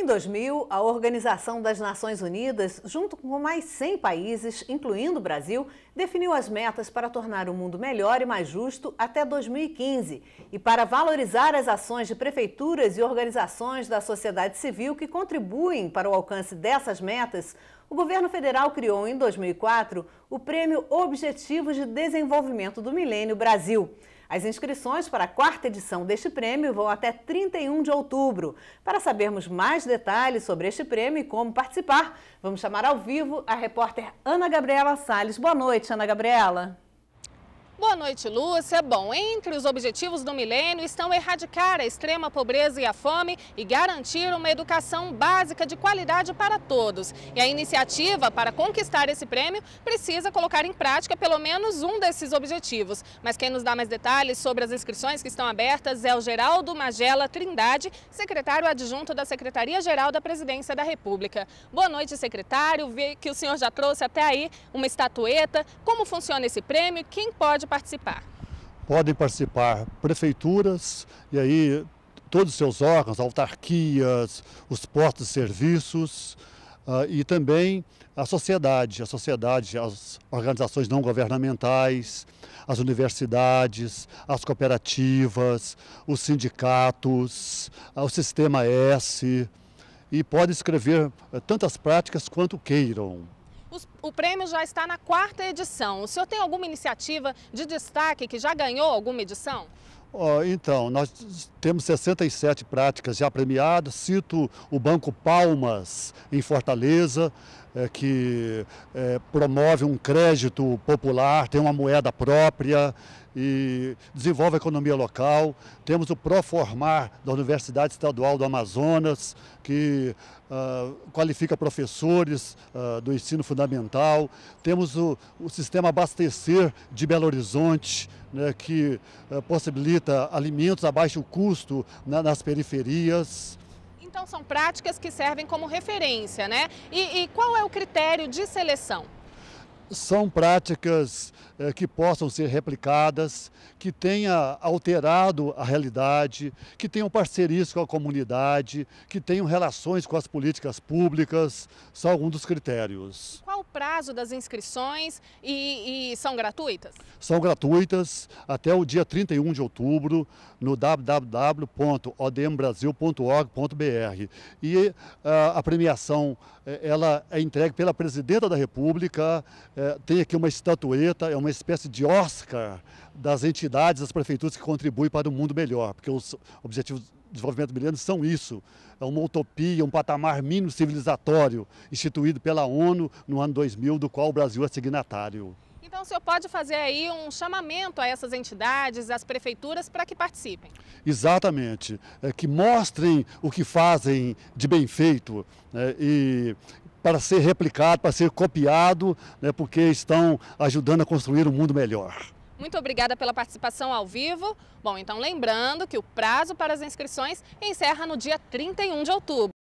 Em 2000, a Organização das Nações Unidas, junto com mais 100 países, incluindo o Brasil, definiu as metas para tornar o mundo melhor e mais justo até 2015 e para valorizar as ações de prefeituras e organizações da sociedade civil que contribuem para o alcance dessas metas. O governo federal criou em 2004 o Prêmio Objetivos de Desenvolvimento do Milênio Brasil. As inscrições para a quarta edição deste prêmio vão até 31 de outubro. Para sabermos mais detalhes sobre este prêmio e como participar, vamos chamar ao vivo a repórter Ana Gabriela Salles. Boa noite, Ana Gabriela. Boa noite, Lúcia. Bom, entre os objetivos do milênio estão erradicar a extrema pobreza e a fome e garantir uma educação básica de qualidade para todos. E a iniciativa para conquistar esse prêmio precisa colocar em prática pelo menos um desses objetivos. Mas quem nos dá mais detalhes sobre as inscrições que estão abertas é o Geraldo Magela Trindade, secretário adjunto da Secretaria-Geral da Presidência da República. Boa noite, secretário. Vê que o senhor já trouxe até aí uma estatueta. Como funciona esse prêmio? Quem pode participar? participar? Podem participar prefeituras e aí todos os seus órgãos, autarquias, os postos de serviços uh, e também a sociedade, a sociedade, as organizações não governamentais, as universidades, as cooperativas, os sindicatos, ah, o sistema S e pode escrever eh, tantas práticas quanto queiram. Os, o prêmio já está na quarta edição. O senhor tem alguma iniciativa de destaque que já ganhou alguma edição? Oh, então, nós temos 67 práticas já premiadas. Cito o Banco Palmas, em Fortaleza, é, que é, promove um crédito popular, tem uma moeda própria e desenvolve a economia local. Temos o Proformar da Universidade Estadual do Amazonas, que uh, qualifica professores uh, do ensino fundamental. Temos o, o, Sistema Abastecer de Belo Horizonte, né, que uh, possibilita alimentos a baixo custo na, nas periferias. Então são práticas que servem como referência, né? E, e qual é o critério de seleção? São práticas é, que possam ser replicadas, que tenha alterado a realidade, que tenham parcerias com a comunidade, que tenham relações com as políticas públicas, são alguns dos critérios. Qual prazo das inscrições e, e, são gratuitas? São gratuitas até o dia 31 de outubro no www.odmbrasil.org.br. E a, ah, a premiação eh, ela é entregue pela Presidenta da República, eh, tem aqui uma estatueta, é uma espécie de Oscar das entidades, das prefeituras que contribuem para um mundo melhor, porque os objetivos desenvolvimento milênio são isso. É uma utopia, um patamar mínimo civilizatório instituído pela ONU no ano 2000, do qual o Brasil é signatário. Então, o senhor pode fazer aí um chamamento a essas entidades, às prefeituras, para que participem. Exatamente. É, que mostrem o que fazem de bem feito né, e para ser replicado, para ser copiado, né, porque estão ajudando a construir um mundo melhor. Muito obrigada pela participação ao vivo. Bom, então lembrando que o prazo para as inscrições encerra no dia 31 de outubro.